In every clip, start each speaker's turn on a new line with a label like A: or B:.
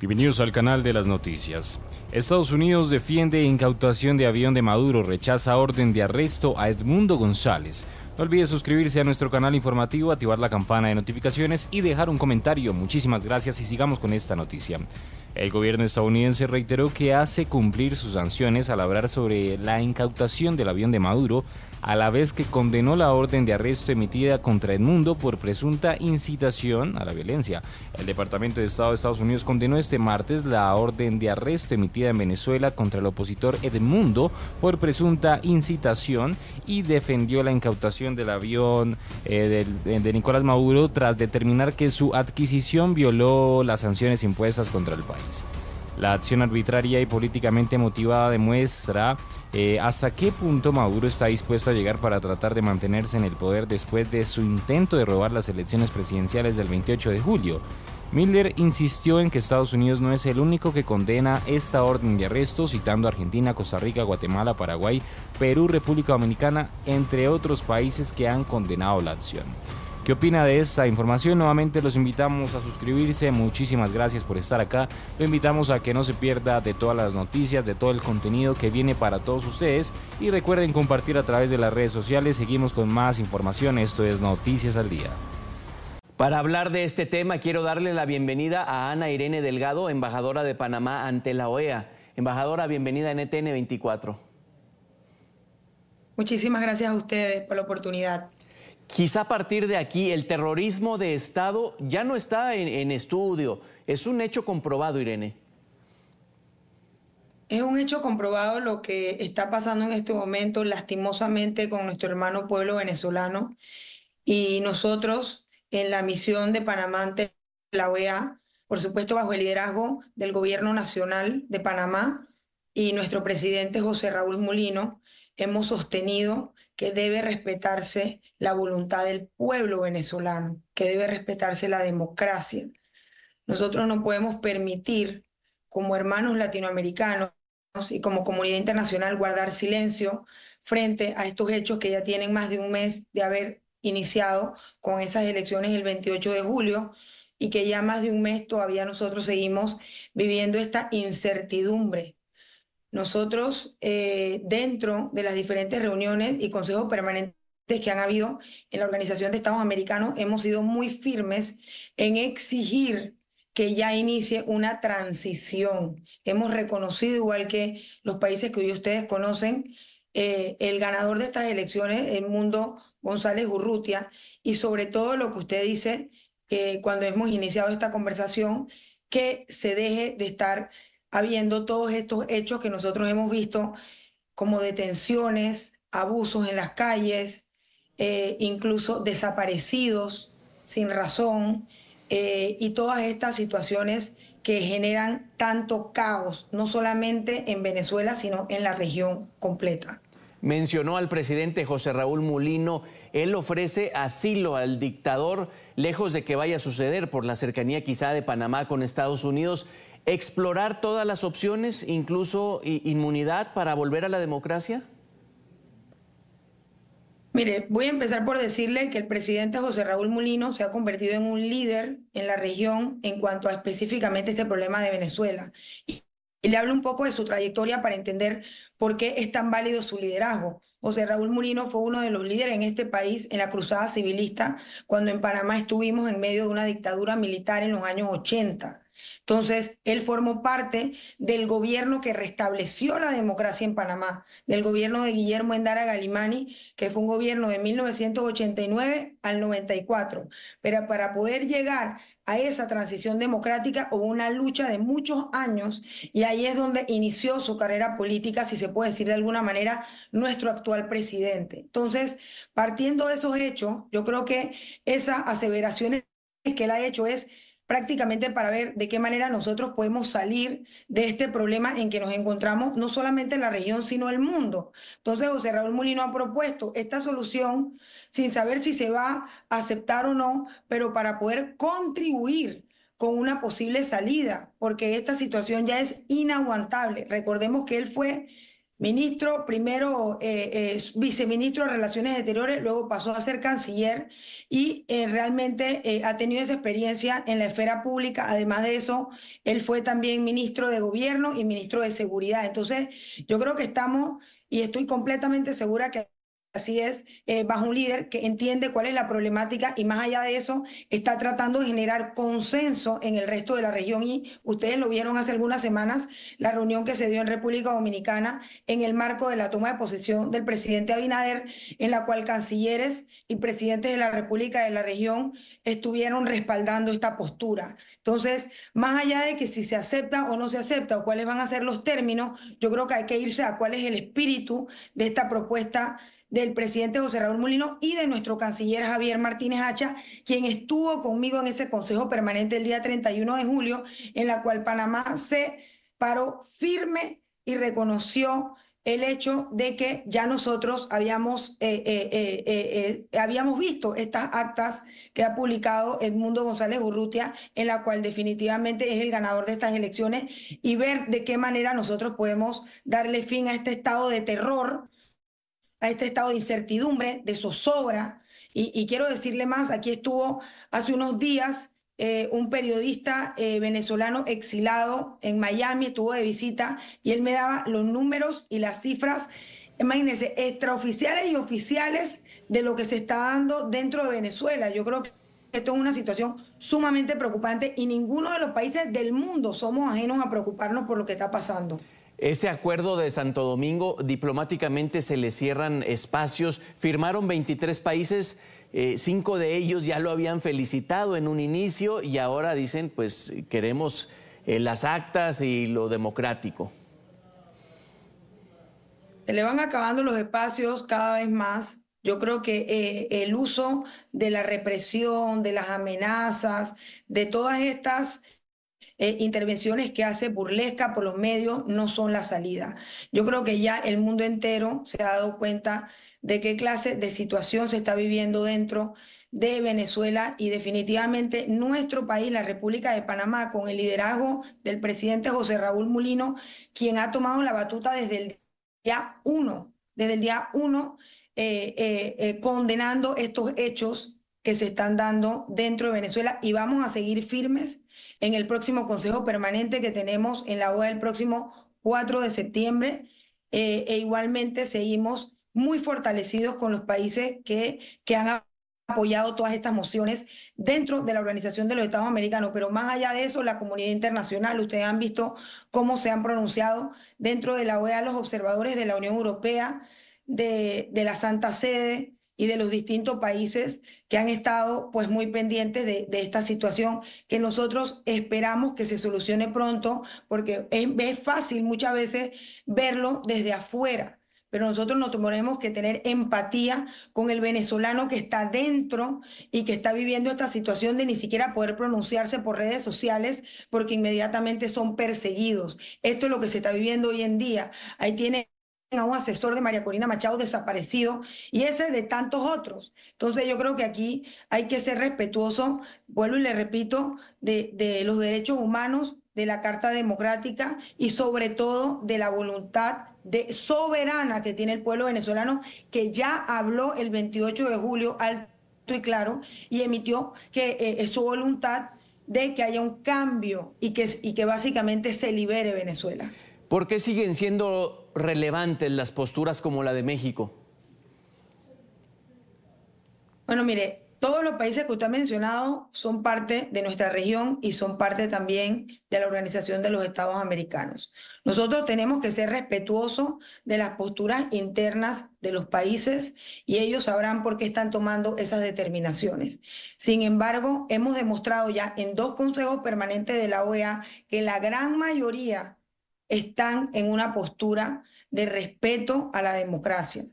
A: Bienvenidos al canal de las noticias. Estados Unidos defiende incautación de avión de Maduro, rechaza orden de arresto a Edmundo González. No olvides suscribirse a nuestro canal informativo, activar la campana de notificaciones y dejar un comentario. Muchísimas gracias y sigamos con esta noticia. El gobierno estadounidense reiteró que hace cumplir sus sanciones al hablar sobre la incautación del avión de Maduro, a la vez que condenó la orden de arresto emitida contra Edmundo por presunta incitación a la violencia. El Departamento de Estado de Estados Unidos condenó este martes la orden de arresto emitida en Venezuela contra el opositor Edmundo por presunta incitación y defendió la incautación del avión eh, eh, de Nicolás Maduro tras determinar que su adquisición violó las sanciones impuestas contra el país. La acción arbitraria y políticamente motivada demuestra eh, hasta qué punto Maduro está dispuesto a llegar para tratar de mantenerse en el poder después de su intento de robar las elecciones presidenciales del 28 de julio. Miller insistió en que Estados Unidos no es el único que condena esta orden de arresto, citando Argentina, Costa Rica, Guatemala, Paraguay, Perú, República Dominicana, entre otros países que han condenado la acción. ¿Qué opina de esta información? Nuevamente los invitamos a suscribirse. Muchísimas gracias por estar acá. Lo invitamos a que no se pierda de todas las noticias, de todo el contenido que viene para todos ustedes. Y recuerden compartir a través de las redes sociales. Seguimos con más información. Esto es Noticias al Día.
B: Para hablar de este tema, quiero darle la bienvenida a Ana Irene Delgado, embajadora de Panamá ante la OEA. Embajadora, bienvenida en etn 24.
C: Muchísimas gracias a ustedes por la oportunidad. Quizá a partir de
B: aquí el terrorismo de Estado ya no está en, estudio, es un hecho comprobado, Irene.
C: Es un hecho comprobado lo que está pasando en este momento lastimosamente con nuestro hermano pueblo venezolano y nosotros en la misión de Panamá ante la OEA, por supuesto bajo el liderazgo del gobierno nacional de Panamá y nuestro presidente José Raúl Molino, hemos sostenido que debe respetarse la voluntad del pueblo venezolano, que debe respetarse la democracia. Nosotros no podemos permitir, como hermanos latinoamericanos y como comunidad internacional, guardar silencio frente a estos hechos que ya tienen más de un mes de haber iniciado con esas elecciones el 28 de julio y que ya más de un mes todavía nosotros seguimos viviendo esta incertidumbre nosotros, eh, dentro de las diferentes reuniones y consejos permanentes que han habido en la Organización de Estados Americanos, hemos sido muy firmes en exigir que ya inicie una transición. Hemos reconocido, igual que los países que hoy ustedes conocen, eh, el ganador de estas elecciones, el mundo González Urrutia, y sobre todo lo que usted dice que eh, cuando hemos iniciado esta conversación, que se deje de estar habiendo todos estos hechos que nosotros hemos visto, como detenciones, abusos en las calles, eh, incluso desaparecidos sin razón, eh, y todas estas situaciones que generan tanto caos, no solamente en Venezuela, sino en la región completa.
B: Mencionó al presidente José Raúl Mulino, él ofrece asilo al dictador, lejos de que vaya a suceder por la cercanía quizá de Panamá con Estados Unidos explorar todas las opciones, incluso inmunidad, para volver a la democracia?
C: Mire, voy a empezar por decirle que el presidente José Raúl Mulino se ha convertido en un líder en la región en cuanto a específicamente este problema de Venezuela. Y, le hablo un poco de su trayectoria para entender por qué es tan válido su liderazgo. José Raúl Mulino fue uno de los líderes en este país en la cruzada civilista cuando en Panamá estuvimos en medio de una dictadura militar en los años 80. Entonces, él formó parte del gobierno que restableció la democracia en Panamá, del gobierno de Guillermo Endara Galimani, que fue un gobierno de 1989 al 94. Pero para poder llegar a esa transición democrática hubo una lucha de muchos años y ahí es donde inició su carrera política, si se puede decir de alguna manera, nuestro actual presidente. Entonces, partiendo de esos hechos, yo creo que esas aseveraciones que él ha hecho es prácticamente para ver de qué manera nosotros podemos salir de este problema en que nos encontramos, no solamente en la región, sino el mundo. Entonces, José Raúl Molino ha propuesto esta solución sin saber si se va a aceptar o no, pero para poder contribuir con una posible salida, porque esta situación ya es inaguantable. Recordemos que él fue ministro, primero eh, eh, viceministro de Relaciones Exteriores, luego pasó a ser canciller y eh, realmente ha tenido esa experiencia en la esfera pública. Además de eso, él fue también ministro de Gobierno y ministro de Seguridad. Entonces, yo creo que estamos y estoy completamente segura que así es, eh, bajo un líder que entiende cuál es la problemática y más allá de eso está tratando de generar consenso en el resto de la región y ustedes lo vieron hace algunas semanas, la reunión que se dio en República Dominicana en el marco de la toma de posesión del presidente Abinader, en la cual cancilleres y presidentes de la República de la región estuvieron respaldando esta postura. Entonces, más allá de que si se acepta o no se acepta o cuáles van a ser los términos, yo creo que hay que irse a cuál es el espíritu de esta propuesta del presidente José Raúl Molino y de nuestro canciller Javier Martínez Hacha, quien estuvo conmigo en ese Consejo Permanente el día 31 de julio, en la cual Panamá se paró firme y reconoció el hecho de que ya nosotros habíamos, eh, eh, eh, habíamos visto estas actas que ha publicado Edmundo González Urrutia, en la cual definitivamente es el ganador de estas elecciones, y ver de qué manera nosotros podemos darle fin a este estado de terror a este estado de incertidumbre, de zozobra. Y, quiero decirle más, aquí estuvo hace unos días eh, un periodista eh, venezolano exilado en Miami, estuvo de visita y él me daba los números y las cifras, imagínense, extraoficiales y oficiales de lo que se está dando dentro de Venezuela. Yo creo que esto es una situación sumamente preocupante y ninguno de los países del mundo somos ajenos a preocuparnos por lo que está pasando
B: ese acuerdo de Santo Domingo, diplomáticamente se le cierran espacios. Firmaron 23 países, eh, cinco de ellos ya lo habían felicitado en un inicio y ahora dicen, pues queremos eh, las actas y lo democrático.
C: Se le van acabando los espacios cada vez más. Yo creo que eh, el uso de la represión, de las amenazas, de todas estas eh, intervenciones que hace burlesca por los medios no son la salida. Yo creo que ya el mundo entero se ha dado cuenta de qué clase de situación se está viviendo dentro de Venezuela y definitivamente nuestro país, la República de Panamá, con el liderazgo del presidente José Raúl Mulino, quien ha tomado la batuta desde el día uno, desde el día uno, eh, eh, condenando estos hechos que se están dando dentro de Venezuela y vamos a seguir firmes en el próximo Consejo Permanente que tenemos en la OEA el próximo 4 de septiembre. Eh, e igualmente seguimos muy fortalecidos con los países que, que han apoyado todas estas mociones dentro de la Organización de los Estados Americanos, pero más allá de eso, la comunidad internacional, ustedes han visto cómo se han pronunciado dentro de la OEA los observadores de la Unión Europea, de, de la Santa Sede, y de los distintos países que han estado pues muy pendientes de, esta situación que nosotros esperamos que se solucione pronto porque es, fácil muchas veces verlo desde afuera pero nosotros nos tenemos que tener empatía con el venezolano que está dentro y que está viviendo esta situación de ni siquiera poder pronunciarse por redes sociales porque inmediatamente son perseguidos. Esto es lo que se está viviendo hoy en día. Ahí tiene a un asesor de María Corina Machado desaparecido y ese de tantos otros. Entonces yo creo que aquí hay que ser respetuoso, vuelvo y le repito, de, los derechos humanos, de la Carta Democrática y sobre todo de la voluntad de soberana que tiene el pueblo venezolano, que ya habló el 28 de julio alto y claro y emitió que eh, es su voluntad de que haya un cambio y que, y que básicamente se libere Venezuela.
B: ¿Por qué siguen siendo relevantes las posturas como la de México?
C: Bueno, mire, todos los países que usted ha mencionado son parte de nuestra región y son parte también de la Organización de los Estados Americanos. Nosotros tenemos que ser respetuosos de las posturas internas de los países y ellos sabrán por qué están tomando esas determinaciones. Sin embargo, hemos demostrado ya en dos consejos permanentes de la OEA que la gran mayoría están en una postura de respeto a la democracia.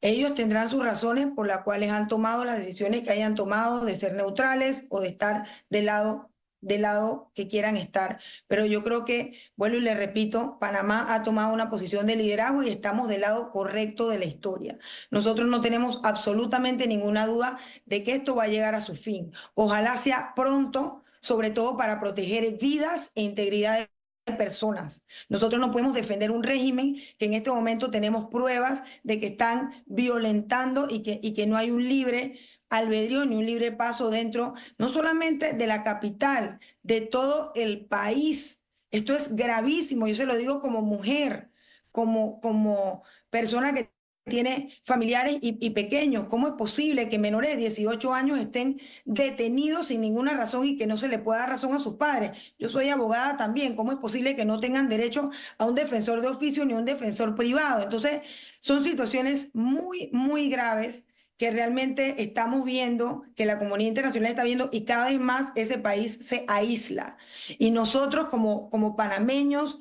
C: Ellos tendrán sus razones por las cuales han tomado las decisiones que hayan tomado de ser neutrales o de estar del lado del lado que quieran estar. Pero yo creo que, vuelvo y le repito, Panamá ha tomado una posición de liderazgo y estamos del lado correcto de la historia. Nosotros no tenemos absolutamente ninguna duda de que esto va a llegar a su fin. Ojalá sea pronto, sobre todo para proteger vidas e integridad personas. Nosotros no podemos defender un régimen que en este momento tenemos pruebas de que están violentando y que, y que no hay un libre albedrío ni un libre paso dentro, no solamente de la capital, de todo el país. Esto es gravísimo, yo se lo digo como mujer, como, como persona que tiene familiares y, pequeños. ¿Cómo es posible que menores de 18 años estén detenidos sin ninguna razón y que no se le pueda dar razón a sus padres? Yo soy abogada también. ¿Cómo es posible que no tengan derecho a un defensor de oficio ni un defensor privado? Entonces, son situaciones muy, muy graves que realmente estamos viendo, que la comunidad internacional está viendo y cada vez más ese país se aísla. Y nosotros como, como panameños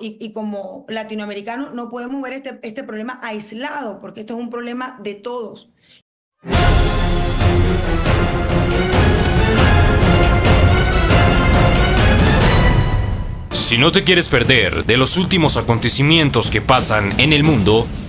C: y, como latinoamericanos no podemos ver este, este problema aislado, porque esto es un problema de todos.
A: Si no te quieres perder de los últimos acontecimientos que pasan en el mundo,